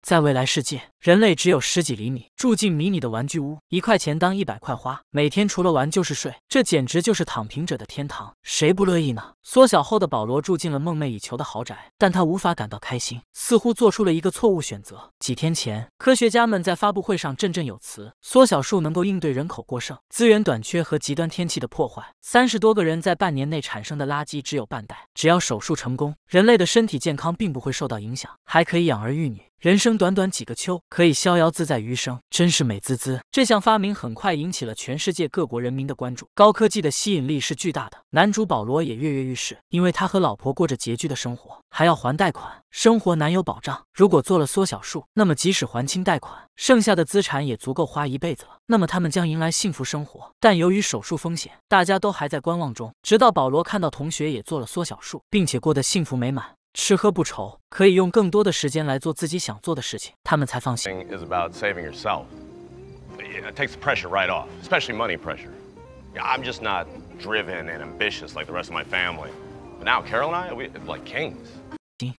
在未来世界，人类只有十几厘米，住进迷你的玩具屋，一块钱当一百块花，每天除了玩就是睡，这简直就是躺平者的天堂，谁不乐意呢？缩小后的保罗住进了梦寐以求的豪宅，但他无法感到开心，似乎做出了一个错误选择。几天前，科学家们在发布会上振振有词：缩小术能够应对人口过剩、资源短缺和极端天气的破坏。三十多个人在半年内产生的垃圾只有半袋。只要手术成功，人类的身体健康并不会受到影响，还可以养儿育女。人生短短几个秋，可以逍遥自在余生，真是美滋滋。这项发明很快引起了全世界各国人民的关注。高科技的吸引力是巨大的，男主保罗也跃跃欲试，因为他和老婆过着拮据的生活，还要还贷款，生活难有保障。如果做了缩小术，那么即使还清贷款，剩下的资产也足够花一辈子了。那么他们将迎来幸福生活。但由于手术风险，大家都还在观望中。直到保罗看到同学也做了缩小术，并且过得幸福美满。吃喝不愁，可以用更多的时间来做自己想做的事情，他们才放心。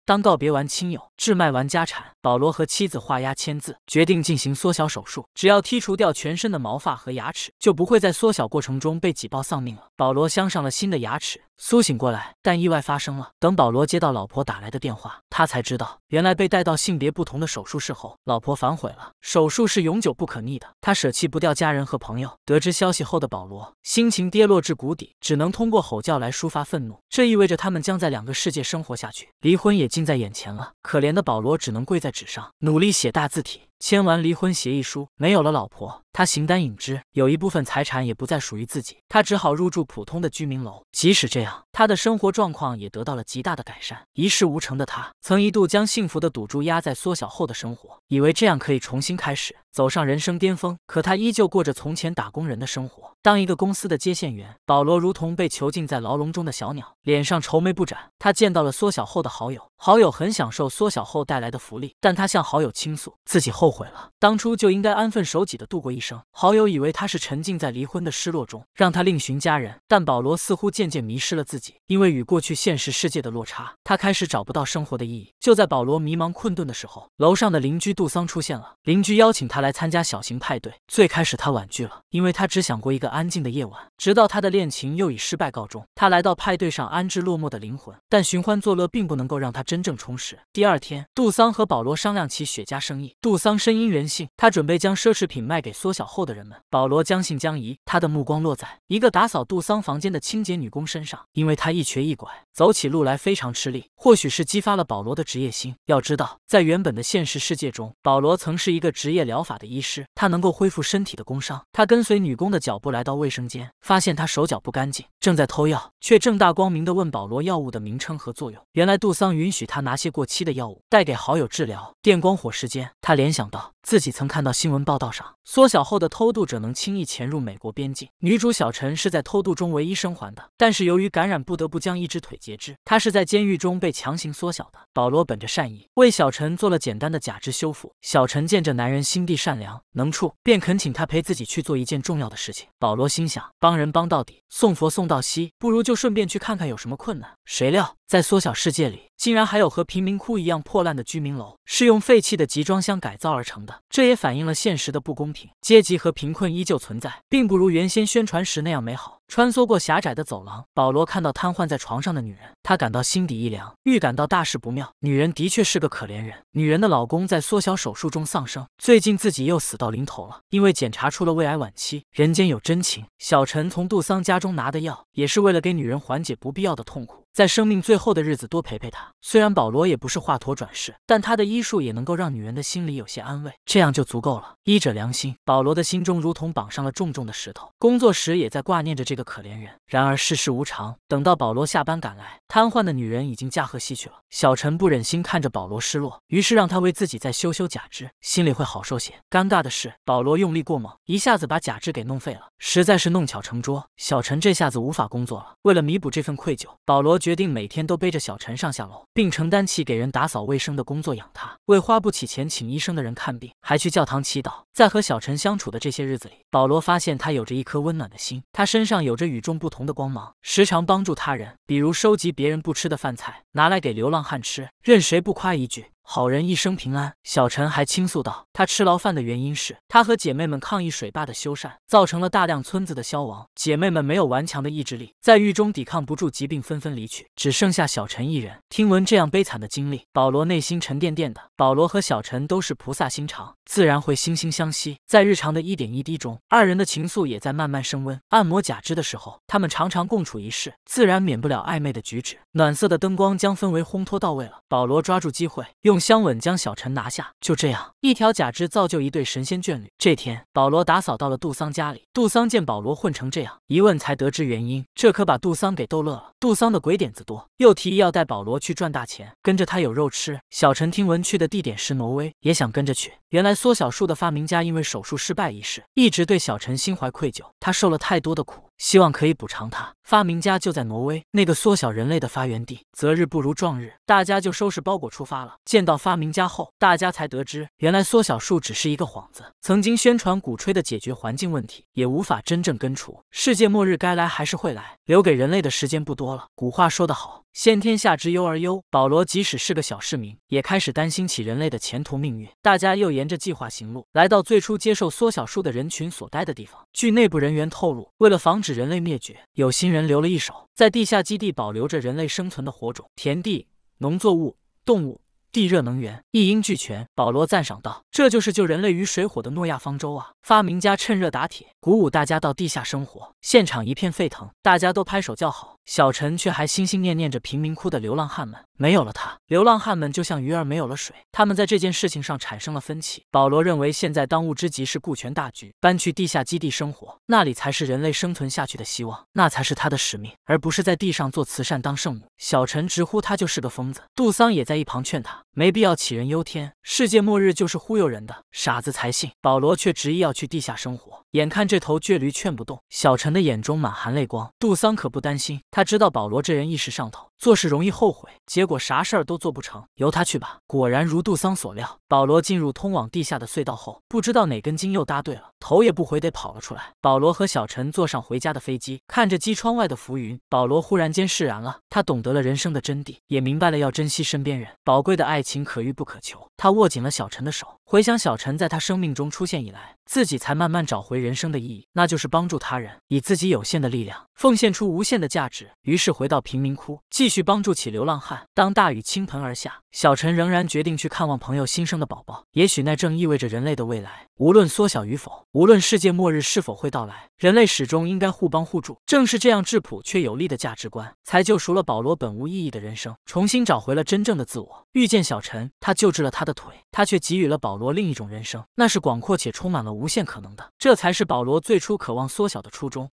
当告别完亲友，置卖完家产，保罗和妻子画押签字，决定进行缩小手术。只要剔除掉全身的毛发和牙齿，就不会在缩小过程中被挤爆丧命了。保罗镶上了新的牙齿，苏醒过来，但意外发生了。等保罗接到老婆打来的电话，他才知道，原来被带到性别不同的手术室后，老婆反悔了。手术是永久不可逆的，他舍弃不掉家人和朋友。得知消息后的保罗，心情跌落至谷底，只能通过吼叫来抒发愤怒。这意味着他们将在两个世界生活下去，离婚也。近在眼前了，可怜的保罗只能跪在纸上，努力写大字体。签完离婚协议书，没有了老婆，他形单影只，有一部分财产也不再属于自己，他只好入住普通的居民楼。即使这样，他的生活状况也得到了极大的改善。一事无成的他，曾一度将幸福的赌注压在缩小后的生活，以为这样可以重新开始，走上人生巅峰。可他依旧过着从前打工人的生活，当一个公司的接线员。保罗如同被囚禁在牢笼中的小鸟，脸上愁眉不展。他见到了缩小后的好友，好友很享受缩小后带来的福利，但他向好友倾诉自己后。后悔了，当初就应该安分守己的度过一生。好友以为他是沉浸在离婚的失落中，让他另寻佳人。但保罗似乎渐渐迷失了自己，因为与过去现实世界的落差，他开始找不到生活的意义。就在保罗迷茫困顿的时候，楼上的邻居杜桑出现了。邻居邀请他来参加小型派对。最开始他婉拒了，因为他只想过一个安静的夜晚。直到他的恋情又以失败告终，他来到派对上安置落寞的灵魂。但寻欢作乐并不能够让他真正充实。第二天，杜桑和保罗商量起雪茄生意。杜桑。声音人性，他准备将奢侈品卖给缩小后的人们。保罗将信将疑，他的目光落在一个打扫杜桑房间的清洁女工身上，因为她一瘸一拐，走起路来非常吃力。或许是激发了保罗的职业心，要知道，在原本的现实世界中，保罗曾是一个职业疗法的医师，他能够恢复身体的工伤。他跟随女工的脚步来到卫生间，发现她手脚不干净，正在偷药，却正大光明地问保罗药物的名称和作用。原来杜桑允许他拿些过期的药物带给好友治疗。电光火石间，他联想。自己曾看到新闻报道上，缩小后的偷渡者能轻易潜入美国边境。女主小陈是在偷渡中唯一生还的，但是由于感染，不得不将一只腿截肢。她是在监狱中被强行缩小的。保罗本着善意，为小陈做了简单的假肢修复。小陈见这男人心地善良，能处，便恳请他陪自己去做一件重要的事情。保罗心想，帮人帮到底，送佛送到西，不如就顺便去看看有什么困难。谁料。在缩小世界里，竟然还有和贫民窟一样破烂的居民楼，是用废弃的集装箱改造而成的。这也反映了现实的不公平，阶级和贫困依旧存在，并不如原先宣传时那样美好。穿梭过狭窄的走廊，保罗看到瘫痪在床上的女人，他感到心底一凉，预感到大事不妙。女人的确是个可怜人，女人的老公在缩小手术中丧生，最近自己又死到临头了，因为检查出了胃癌晚期。人间有真情，小陈从杜桑家中拿的药，也是为了给女人缓解不必要的痛苦。在生命最后的日子多陪陪她。虽然保罗也不是华佗转世，但他的医术也能够让女人的心里有些安慰，这样就足够了。医者良心，保罗的心中如同绑上了重重的石头。工作时也在挂念着这个可怜人。然而世事无常，等到保罗下班赶来，瘫痪的女人已经驾鹤西去了。小陈不忍心看着保罗失落，于是让他为自己再修修假肢，心里会好受些。尴尬的是，保罗用力过猛，一下子把假肢给弄废了，实在是弄巧成拙。小陈这下子无法工作了。为了弥补这份愧疚，保罗。决定每天都背着小陈上下楼，并承担起给人打扫卫生的工作，养他；为花不起钱请医生的人看病，还去教堂祈祷。在和小陈相处的这些日子里，保罗发现他有着一颗温暖的心，他身上有着与众不同的光芒，时常帮助他人，比如收集别人不吃的饭菜，拿来给流浪汉吃。任谁不夸一句？好人一生平安。小陈还倾诉道：“他吃牢饭的原因是他和姐妹们抗议水坝的修缮，造成了大量村子的消亡。姐妹们没有顽强的意志力，在狱中抵抗不住疾病，纷纷离去，只剩下小陈一人。”听闻这样悲惨的经历，保罗内心沉甸甸的。保罗和小陈都是菩萨心肠，自然会惺惺相惜。在日常的一点一滴中，二人的情愫也在慢慢升温。按摩假肢的时候，他们常常共处一室，自然免不了暧昧的举止。暖色的灯光将氛围烘托到位了。保罗抓住机会，用。香吻将小陈拿下，就这样，一条假肢造就一对神仙眷侣。这天，保罗打扫到了杜桑家里，杜桑见保罗混成这样，一问才得知原因，这可把杜桑给逗乐了。杜桑的鬼点子多，又提议要带保罗去赚大钱，跟着他有肉吃。小陈听闻去的地点是挪威，也想跟着去。原来缩小术的发明家因为手术失败一事，一直对小陈心怀愧疚，他受了太多的苦。希望可以补偿他。发明家就在挪威，那个缩小人类的发源地。择日不如撞日，大家就收拾包裹出发了。见到发明家后，大家才得知，原来缩小术只是一个幌子。曾经宣传鼓吹的解决环境问题，也无法真正根除。世界末日该来还是会来，留给人类的时间不多了。古话说得好。先天下之忧而忧，保罗即使是个小市民，也开始担心起人类的前途命运。大家又沿着计划行路，来到最初接受缩小术的人群所待的地方。据内部人员透露，为了防止人类灭绝，有心人留了一手，在地下基地保留着人类生存的火种、田地、农作物、动物、地热能源，一应俱全。保罗赞赏道：“这就是救人类于水火的诺亚方舟啊！”发明家趁热打铁，鼓舞大家到地下生活，现场一片沸腾，大家都拍手叫好。小陈却还心心念念着贫民窟的流浪汉们，没有了他，流浪汉们就像鱼儿没有了水。他们在这件事情上产生了分歧。保罗认为现在当务之急是顾全大局，搬去地下基地生活，那里才是人类生存下去的希望，那才是他的使命，而不是在地上做慈善当圣母。小陈直呼他就是个疯子。杜桑也在一旁劝他。没必要杞人忧天，世界末日就是忽悠人的，傻子才信。保罗却执意要去地下生活，眼看这头倔驴劝不动，小陈的眼中满含泪光。杜桑可不担心，他知道保罗这人一时上头，做事容易后悔，结果啥事儿都做不成，由他去吧。果然如杜桑所料，保罗进入通往地下的隧道后，不知道哪根筋又搭对了，头也不回地跑了出来。保罗和小陈坐上回家的飞机，看着机窗外的浮云，保罗忽然间释然了，他懂得了人生的真谛，也明白了要珍惜身边人，宝贵的爱。情可遇不可求，他握紧了小陈的手。回想小陈在他生命中出现以来，自己才慢慢找回人生的意义，那就是帮助他人，以自己有限的力量奉献出无限的价值。于是回到贫民窟，继续帮助起流浪汉。当大雨倾盆而下，小陈仍然决定去看望朋友新生的宝宝。也许那正意味着人类的未来，无论缩小与否，无论世界末日是否会到来，人类始终应该互帮互助。正是这样质朴却有力的价值观，才救赎了保罗本无意义的人生，重新找回了真正的自我。遇见小陈，他救治了他的腿，他却给予了保。罗另一种人生，那是广阔且充满了无限可能的，这才是保罗最初渴望缩小的初衷。